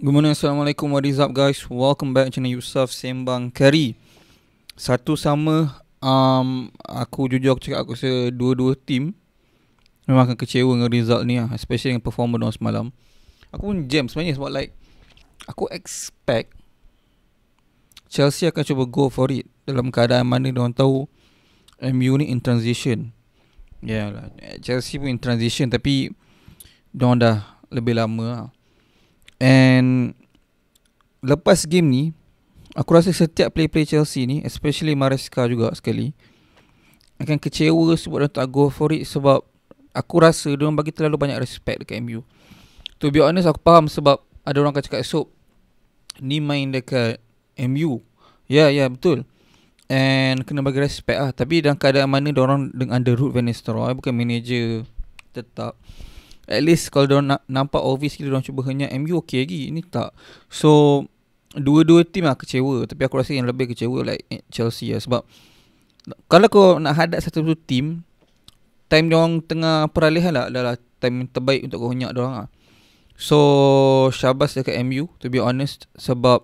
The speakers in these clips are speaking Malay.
Good morning, Assalamualaikum, what is up guys Welcome back channel Yusuf Sembang Kari Satu sama um, Aku jujur aku cakap aku rasa dua-dua team Memang akan kecewa dengan result ni lah Especially dengan performer dalam semalam Aku pun jam sebenarnya sebab like Aku expect Chelsea akan cuba go for it Dalam keadaan mana diorang tahu MU ni in transition yeah, lah Chelsea pun in transition tapi Diorang dah lebih lama lah And lepas game ni aku rasa setiap play play Chelsea ni especially Mariska juga sekali akan kecewa sebab dia tak go for it sebab aku rasa dia bagi terlalu banyak respect dekat MU. To be honest aku faham sebab ada orang akan cakap sop ni main dekat MU. Ya yeah, ya yeah, betul. And kena bagi respect lah Tapi dalam keadaan mana Diorang dengan under root Van Nistelrooy Bukan manager Tetap At least kalau dia nak nampak obvious kita orang cuba hanya MU okey lagi ini tak. So dua-dua team lah kecewa tapi aku rasa yang lebih kecewa like Chelsea lah sebab kalau kau nak hadap satu-satu team time dia orang tengah peralihan lah adalah time terbaik untuk kau nyak dia orang lah. So syabas dekat MU to be honest sebab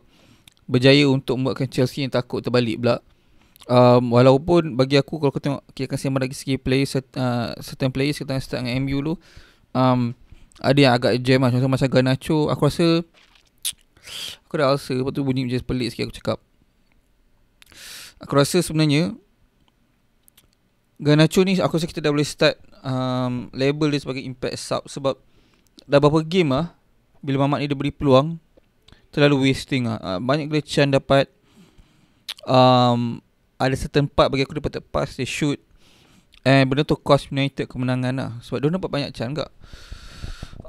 berjaya untuk membuatkan Chelsea yang takut terbalik pula. Um, walaupun bagi aku kalau kau tengok kira-kira lagi segi player set, uh, certain players kita start dengan MU dulu um, ada yang agak jam lah Contoh macam Ganacho Aku rasa Aku dah rasa Lepas tu bunyi macam pelik sikit aku cakap Aku rasa sebenarnya Ganacho ni aku rasa kita dah boleh start um, Label dia sebagai impact sub Sebab Dah berapa game ah, Bila Mamat ni dia beri peluang Terlalu wasting lah Banyak gila dapat um, Ada certain part bagi aku dia patut pass Dia shoot Eh, benda tu cost United kemenangan lah Sebab dia nampak banyak chance kak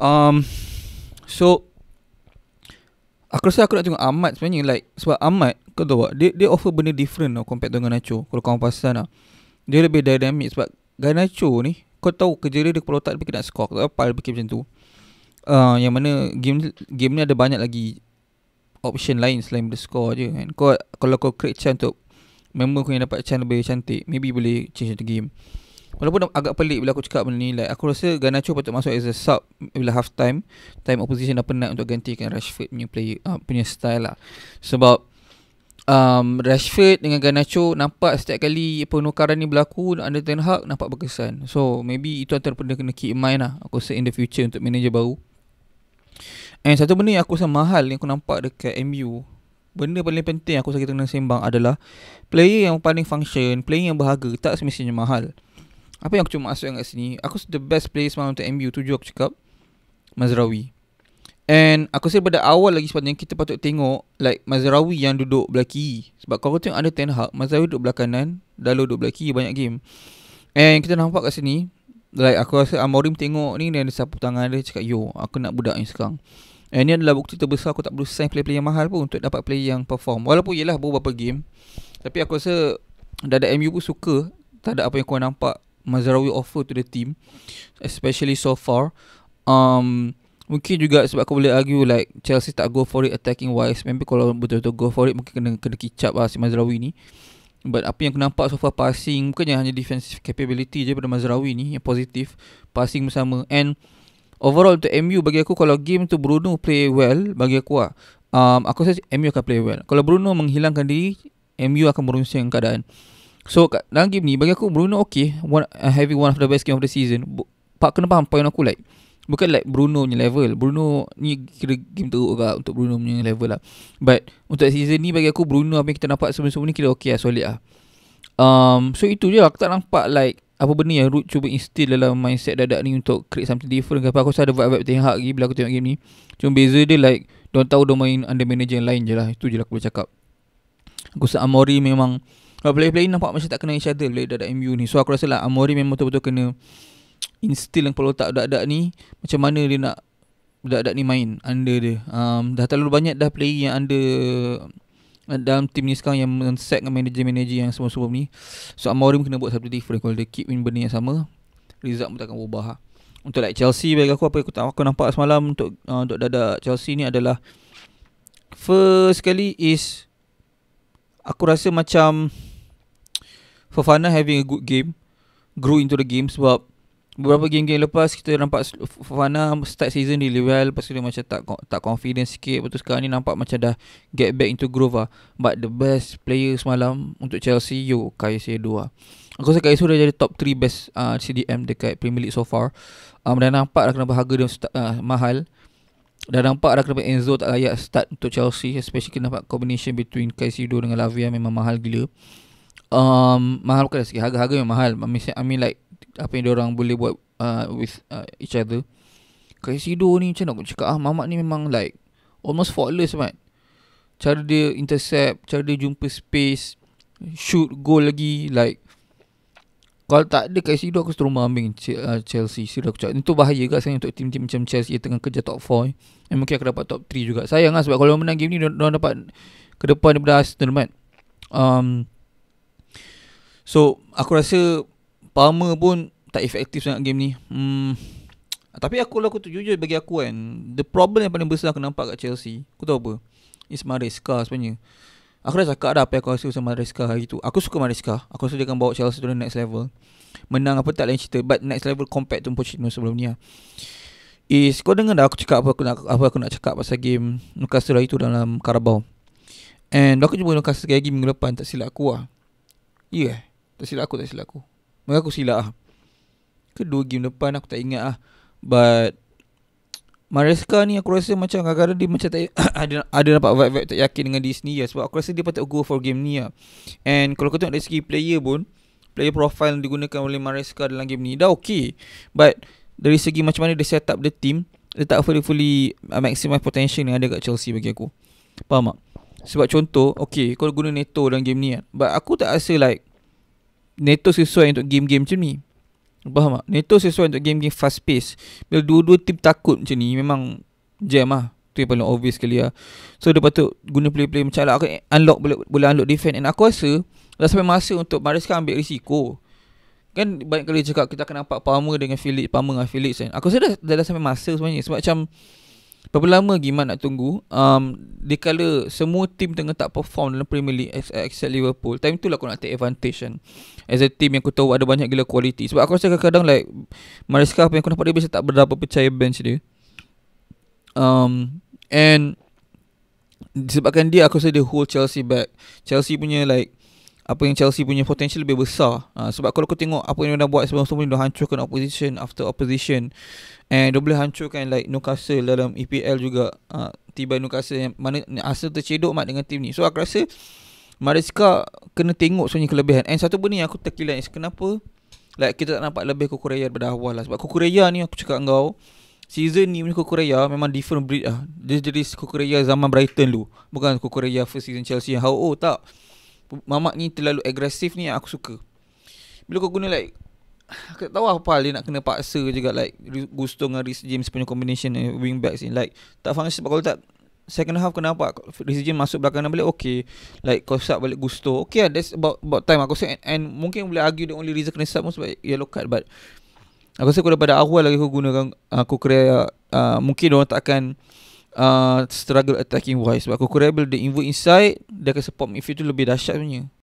um, So Aku rasa aku nak tengok Ahmad sebenarnya like Sebab Ahmad kau tahu tak dia, dia offer benda different lah, compared dengan Nacho Kalau kau pasal lah Dia lebih dynamic sebab Ganacho ni kau tahu kerja dia, dia kepala otak dia fikir nak score tak apa dia fikir macam tu uh, yang mana game game ni ada banyak lagi option lain selain the score je kan kau kalau kau create chance untuk member kau yang dapat chance lebih cantik maybe boleh change the game Walaupun agak pelik bila aku cakap benda ni like, Aku rasa Ganacho patut masuk as a sub Bila half time Time opposition dah penat untuk gantikan Rashford punya, player, uh, punya style lah Sebab um, Rashford dengan Ganacho Nampak setiap kali penukaran ni berlaku Under Ten Hag nampak berkesan So maybe itu antara benda kena keep in mind lah Aku rasa in the future untuk manager baru And satu benda yang aku rasa mahal Yang aku nampak dekat MU Benda paling penting aku rasa kita kena sembang adalah Player yang paling function Player yang berharga Tak semestinya mahal apa yang aku cuma masukkan kat sini Aku the best player semalam untuk MU Tujuh aku cakap Mazrawi And aku rasa daripada awal lagi sepatutnya Kita patut tengok Like Mazrawi yang duduk belah kiri Sebab kalau kau tengok ada Ten Hag Mazrawi duduk belah kanan Dalo duduk belah kiri banyak game And kita nampak kat sini Like aku rasa Amorim tengok ni Dan dia sapu tangan dia Cakap yo aku nak budak ni sekarang And ni adalah bukti terbesar Aku tak perlu sign player-player yang mahal pun Untuk dapat player yang perform Walaupun ialah beberapa game Tapi aku rasa Dada MU pun suka Tak ada apa yang kau nampak Mazraoui offer to the team especially so far um mungkin juga sebab aku boleh argue like Chelsea tak go for it attacking wise maybe kalau betul-betul go for it mungkin kena kena kicap lah si Mazraoui ni but apa yang aku nampak so far passing mungkin hanya defensive capability je pada Mazraoui ni yang positif passing bersama and overall untuk MU bagi aku kalau game tu Bruno play well bagi aku lah um, aku rasa MU akan play well kalau Bruno menghilangkan diri MU akan merunsing keadaan So kat dalam game ni Bagi aku Bruno okay one, uh, Having one of the best game of the season Pak kena faham point aku like Bukan like Bruno punya level Bruno ni kira game teruk agak Untuk Bruno punya level lah But Untuk season ni bagi aku Bruno apa yang kita nampak sebelum-sebelum ni Kira okay lah solid lah um, So itu je lah Aku tak nampak like apa benda yang Root cuba instill dalam mindset dadak ni untuk create something different ke apa aku rasa ada vibe-vibe Ten Hag lagi bila aku tengok game ni cuma beza dia like don't tahu dia main under manager yang lain je lah itu je lah aku boleh cakap aku rasa Amori memang kalau player-player nampak macam tak kena each other Bila dah ada MU ni So aku rasa lah Amori memang betul-betul kena Instill yang perlu tak budak-budak ni Macam mana dia nak Budak-budak ni main Under dia um, Dah terlalu banyak dah play yang under uh, dalam tim ni sekarang yang set dengan manager-manager yang semua semua ni So Amorim kena buat satu different Kalau dia keep in benda yang sama Result pun takkan berubah ha. Untuk like Chelsea bagi aku apa aku, aku nampak semalam Untuk uh, untuk dadak Chelsea ni adalah First kali is Aku rasa macam Fofana having a good game Grew into the game sebab Beberapa game-game lepas kita nampak Fofana start season really well Lepas tu dia macam tak tak confident sikit Lepas tu sekarang ni nampak macam dah get back into groove lah But the best player semalam untuk Chelsea Yo, Kai Seedu lah Aku rasa Kai Seedu dah jadi top 3 best uh, CDM dekat Premier League so far um, Dan nampak dah kenapa harga dia start, uh, mahal Dah nampak dah kenapa Enzo tak layak start untuk Chelsea Especially kenapa combination between Kai Seedu dengan Lavia memang mahal gila um, mahal bukan sikit harga-harga yang mahal I mean, like apa yang dia orang boleh buat uh, with uh, each other Kak Sido ni macam nak cakap ah mamak ni memang like almost faultless man cara dia intercept cara dia jumpa space shoot goal lagi like kalau tak ada Kak Sido aku terus ambing uh, Chelsea Sudah aku cakap Itu bahaya kat saya untuk tim-tim macam Chelsea tengah kerja top 4 Yang eh, mungkin akan dapat top 3 juga Sayang lah sebab kalau menang game ni Mereka dapat ke depan daripada Arsenal man. Um, So aku rasa Palmer pun tak efektif sangat game ni hmm. Tapi aku lah aku tu jujur bagi aku kan The problem yang paling besar aku nampak kat Chelsea Aku tahu apa Is Mariska sebenarnya Aku dah cakap dah apa yang aku rasa pasal Mariska hari tu Aku suka Mariska Aku rasa dia akan bawa Chelsea to next level Menang apa tak lain cerita But next level compact to Pochino sebelum ni lah Is kau dengar dah aku cakap apa aku nak, apa aku nak cakap pasal game Newcastle hari tu dalam Carabao And aku jumpa Newcastle lagi minggu depan tak silap aku lah Yeah tak silap aku tak silap aku Mungkin aku silap lah Kedua game depan aku tak ingat lah But Mariska ni aku rasa macam kadang-kadang dia macam tak ada, ada nampak vibe-vibe tak yakin dengan Disney ya. Sebab aku rasa dia patut go for game ni ya. And kalau kau tengok dari segi player pun Player profile yang digunakan oleh Mariska dalam game ni dah okay But dari segi macam mana dia set up the team Dia tak fully, fully uh, maximize potential yang ada kat Chelsea bagi aku Faham tak? Sebab contoh, okay kau guna Neto dalam game ni kan But aku tak rasa like Neto sesuai untuk game-game macam ni Faham tak? NATO sesuai untuk game-game fast pace Bila dua-dua tim takut macam ni Memang jam lah Tu yang paling obvious sekali lah So dia patut guna play-play macam lah Aku unlock boleh, boleh unlock defense And aku rasa Dah sampai masa untuk Mariska ambil risiko Kan banyak kali cakap kita akan nampak Palmer dengan Felix Palmer dengan Felix kan Aku rasa dah, dah, dah sampai masa sebenarnya Sebab macam Berapa lama Giman nak tunggu um, Dikala semua tim tengah tak perform dalam Premier League Except Liverpool Time tu lah aku nak take advantage kan As a team yang aku tahu ada banyak gila quality Sebab aku rasa kadang-kadang like Mariska apa yang aku nampak dia biasa tak berapa percaya bench dia um, And Disebabkan dia aku rasa dia hold Chelsea back Chelsea punya like apa yang Chelsea punya potensi lebih besar uh, sebab kalau kau tengok apa yang dia dah buat sebelum-sebelum ni dah hancurkan opposition after opposition and dia boleh hancurkan like Newcastle dalam EPL juga uh, tiba Newcastle yang mana asal tercedok mat dengan tim ni so aku rasa Mariska kena tengok sebenarnya kelebihan and satu benda yang aku terkilan is kenapa like kita tak nampak lebih Kukureya daripada awal lah sebab Kukureya ni aku cakap dengan kau Season ni punya Kukureya memang different breed lah Dia jadi Kukureya zaman Brighton dulu Bukan Kukureya first season Chelsea yang how old tak mamak ni terlalu agresif ni aku suka bila kau guna like Aku tak tahu apa dia nak kena paksa juga like gustong dengan Rhys James punya combination eh, ni wing back sini like tak faham sebab kalau tak second half kenapa Rhys James masuk belakang dan balik okey like kau sub balik Gusto okay lah, that's about about time aku say and, and mungkin boleh argue the only reason kena sub pun sebab yellow card but aku rasa kalau pada awal lagi aku gunakan aku kira uh, mungkin orang tak akan uh, struggle attacking wise sebab Kokorebel dia invert inside dia akan support midfield tu lebih dahsyat punya